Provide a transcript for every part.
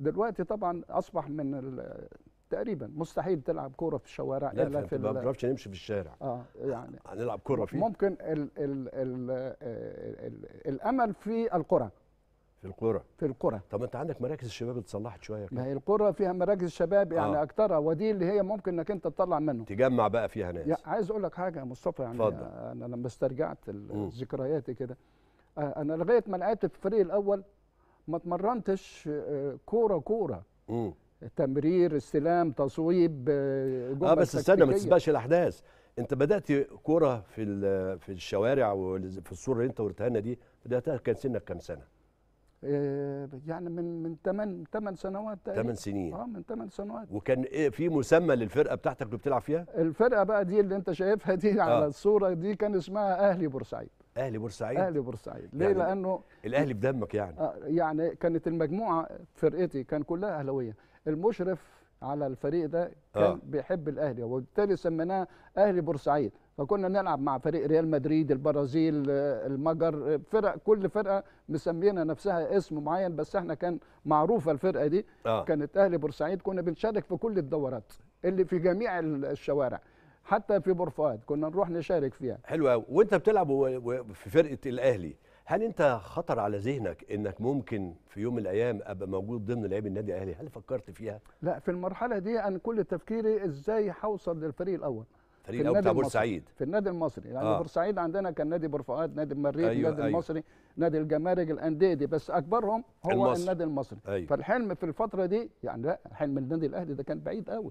دلوقتي طبعا اصبح من تقريبا مستحيل تلعب كوره في الشوارع لا الا في ما بنعرفش نمشي في الشارع اه يعني هنلعب كوره فيه ممكن الـ الـ الـ الـ الامل في القرى في القرى في القرى طب انت عندك مراكز الشباب اتصلحت شويه كده ما هي القرى فيها مراكز الشباب يعني آه. اكترها ودي اللي هي ممكن انك انت تطلع منه تجمع بقى فيها ناس يعني عايز اقول لك حاجه يا مصطفى يعني فضل. انا لما استرجعت ذكرياتي كده آه، انا لغايه ما لعبت في الفريق الاول ما اتمرنتش آه، كوره كوره تمرير استلام تصويب اه, آه، بس استنى ما تسبقش الاحداث انت بدات كوره في في الشوارع وفي الصوره اللي انت وريتها لنا دي بداتها كان سنك كام سنه؟ آه، يعني من من 8 8 سنوات تقريبا 8 سنين اه من 8 سنوات وكان إيه في مسمى للفرقه بتاعتك اللي بتلعب فيها؟ الفرقه بقى دي اللي انت شايفها دي آه. على الصوره دي كان اسمها اهلي بورسعيد اهلي بورسعيد اهلي بورسعيد ليه يعني لانه الاهلي بدمك يعني آه، يعني كانت المجموعه فرقتي كان كلها اهلاويه المشرف على الفريق ده كان آه. بيحب الاهلي وبالتالي سميناه اهلي بورسعيد فكنا نلعب مع فريق ريال مدريد البرازيل آه، المجر آه، فرق كل فرقه مسمينا نفسها اسم معين بس احنا كان معروفه الفرقه دي آه. كانت اهلي بورسعيد كنا بنشارك في كل الدورات اللي في جميع الشوارع حتى في بورفؤاد كنا نروح نشارك فيها حلو قوي وانت بتلعب في فرقه الاهلي هل انت خطر على ذهنك انك ممكن في يوم من الايام ابقى موجود ضمن لعيب النادي الاهلي هل فكرت فيها لا في المرحله دي انا كل تفكيري ازاي هوصل للفريق الاول فريق الاول بتاع بورسعيد في النادي المصري يعني آه. بورسعيد عندنا كان نادي بورفؤاد نادي المريخ أيوة النادي أيوة. المصري نادي الجمارك الانديه دي بس اكبرهم هو المصر. النادي المصري أيوة. فالحلم في الفتره دي يعني لا حلم النادي الاهلي ده كان بعيد قوي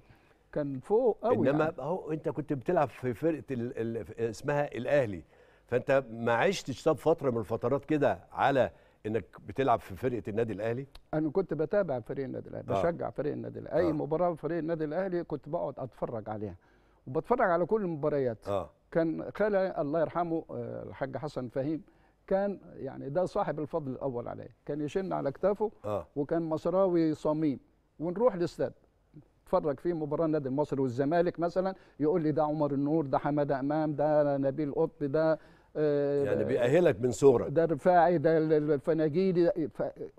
كان فوق قوي يعني. انما يعني. اهو انت كنت بتلعب في فرقه الـ الـ اسمها الاهلي فانت ما عشتش طب فتره من الفترات كده على انك بتلعب في فرقه النادي الاهلي انا كنت بتابع فريق النادي الاهلي آه. بشجع فريق النادي الاهلي آه. اي مباراه فريق النادي الاهلي كنت بقعد اتفرج عليها وبتفرج على كل المباريات آه. كان خالي الله يرحمه آه، الحاج حسن فهيم كان يعني ده صاحب الفضل الاول عليا كان يشن على كتافه آه. وكان مصراوي صميم ونروح الاستاد اتفرج فيه مباراه النادي المصري والزمالك مثلا يقول لي ده عمر النور ده حماده امام ده نبيل قطب ده آه، يعني بيأهلك من صغرك ده رفاعي ده الفناجيلي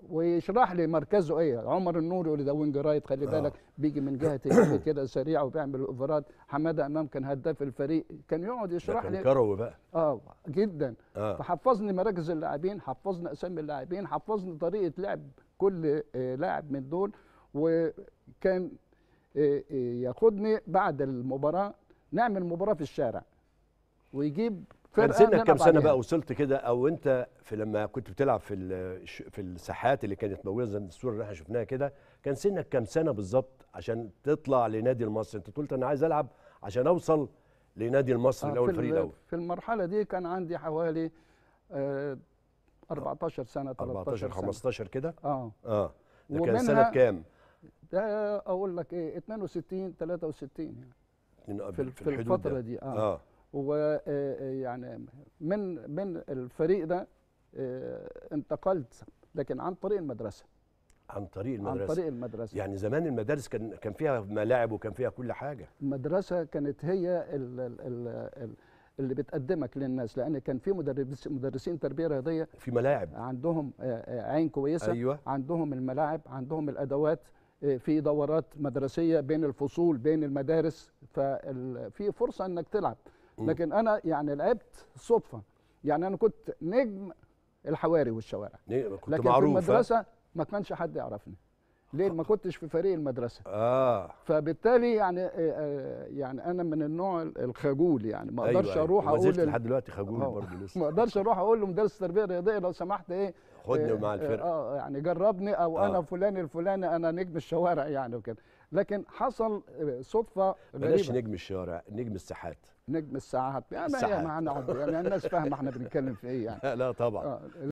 ويشرح لي مركزه ايه عمر النور يقول ده وينج رايت خلي آه. بالك بيجي من جهه يمين كده سريع وبيعمل الاوفرات حماده امام كان هداف الفريق كان يقعد يشرح لي كروي بقى اه جدا آه. فحفظني مراكز اللاعبين حفظني اسامي اللاعبين حفظني طريقه لعب كل آه، لاعب من دول وكان إيه، إيه، ياخدني بعد المباراه نعمل مباراه في الشارع ويجيب كان سنك كام سنه بقى وصلت كده او انت في لما كنت بتلعب في في الساحات اللي كانت موجوده زي الصوره اللي احنا شفناها كده كان سنك كام سنه بالظبط عشان تطلع لنادي المصري انت قلت انا عايز العب عشان اوصل لنادي المصري آه الاول الفريق الاول في المرحله دي كان عندي حوالي آه 14 سنه 13 14 15 كده اه اه ده كان سنه كام ده اقول لك ايه 62 63 يعني من في, في الفتره دي اه, آه. ويعني آه، آه، من من الفريق ده آه، انتقلت لكن عن طريق المدرسه عن طريق المدرسه عن طريق المدرسه يعني زمان المدارس كان كان فيها ملاعب وكان فيها كل حاجه المدرسه كانت هي الـ الـ الـ اللي بتقدمك للناس لان كان في مدرس مدرسين تربيه رياضيه في ملاعب عندهم عين كويسه أيوة. عندهم الملاعب عندهم الادوات في دورات مدرسيه بين الفصول بين المدارس ففي فرصه انك تلعب لكن انا يعني لعبت صدفه يعني انا كنت نجم الحواري والشوارع لكن في المدرسه ما كانش حد يعرفني ليه ما كنتش في فريق المدرسه اه فبالتالي يعني آه، آه، يعني انا من النوع الخجول يعني ما أيوة، اقدرش أيوة اروح أيوة. اقول لحد دلوقتي خجول آه، برضه لسه ما اقدرش اروح اقول لمدرس التربيه الرياضيه لو سمحت ايه خدني مع الفرقه اه يعني جربني او آه. انا فلان الفلاني انا نجم الشوارع يعني وكده لكن حصل صدفه غريبه بلاش نجم الشوارع نجم الساحات نجم الساحات يعني الساعات. يعني الناس فاهمه احنا بنتكلم في ايه يعني لا طبعا آه.